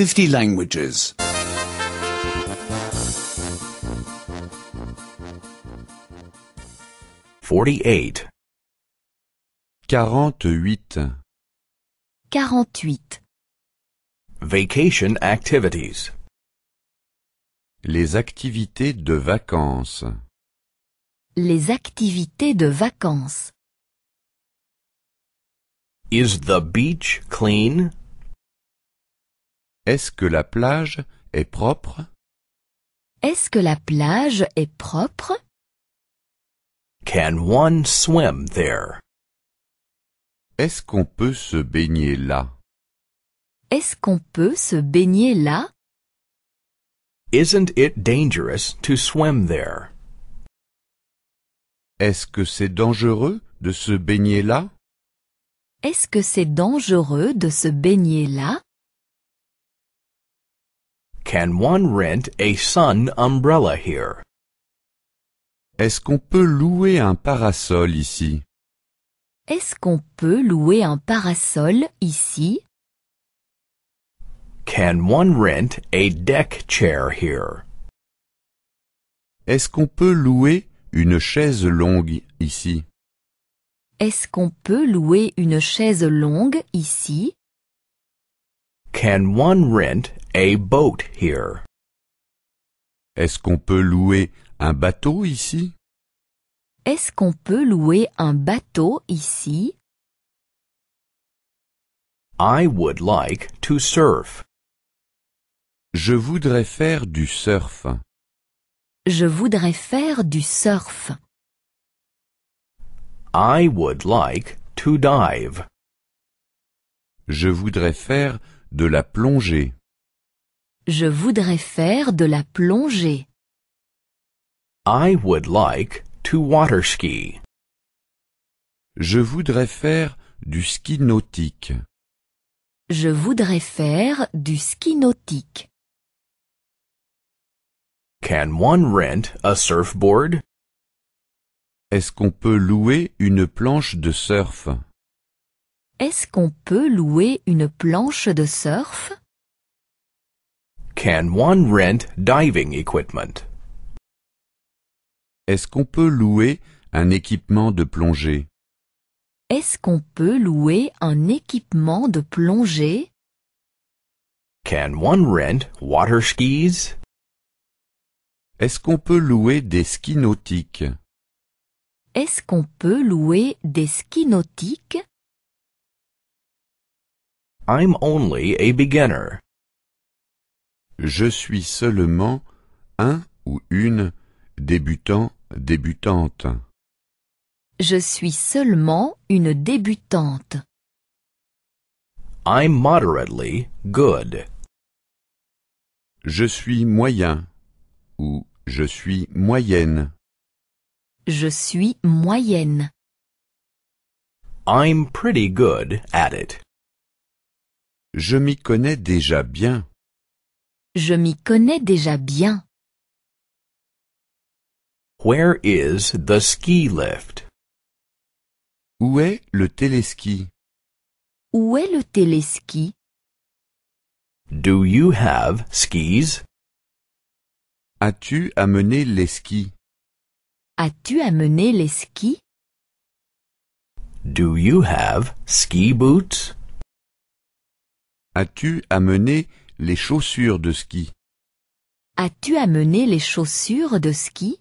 50 languages. 48. 48. 48. Vacation activities. Les activités de vacances. Les activités de vacances. Is the beach clean? Est-ce que la plage est propre Est-ce que la plage est propre Can one swim there Est-ce qu'on peut se baigner là Est-ce qu'on peut se baigner là Isn't it dangerous to swim there Est-ce que c'est dangereux de se baigner là Est-ce que c'est dangereux de se baigner là Can one rent a sun umbrella here? Est-ce qu'on peut louer un parasol ici? Est-ce qu'on peut louer un parasol ici? Can one rent a deck chair here? Est-ce qu'on peut louer une chaise longue ici? Est-ce qu'on peut louer une chaise longue ici? Can one rent a boat here? Est-ce qu'on peut louer un bateau ici? Est-ce qu'on peut louer un bateau ici? I would like to surf. Je voudrais faire du surf. Je voudrais faire du surf. I would like to dive. Je voudrais faire de la plongée. Je voudrais faire de la plongée. I would like to water ski. Je voudrais faire du ski nautique. Je voudrais faire du ski nautique. Can one rent a surfboard? Est-ce qu'on peut louer une planche de surf? Est-ce qu'on peut louer une planche de surf? Can one rent diving equipment? Est-ce qu'on peut louer un équipement de plongée? Est-ce qu'on peut louer un équipement de plongée? Can one rent water skis? Est-ce qu'on peut louer des skis nautiques? Est-ce qu'on peut louer des skis nautiques? I'm only a beginner je suis seulement un ou une débutant débutante. Je suis seulement une débutante. I'm moderately good. Je suis moyen ou je suis moyenne. Je suis moyenne. I'm pretty good at it. Je m'y connais déjà bien. Je m'y connais déjà bien. Where is the ski lift? Où est le téléski? Où est le téléski? Do you have skis? As-tu amené les skis? As-tu amené les skis? Do you have ski boots? As-tu amené les chaussures de ski. As-tu amené les chaussures de ski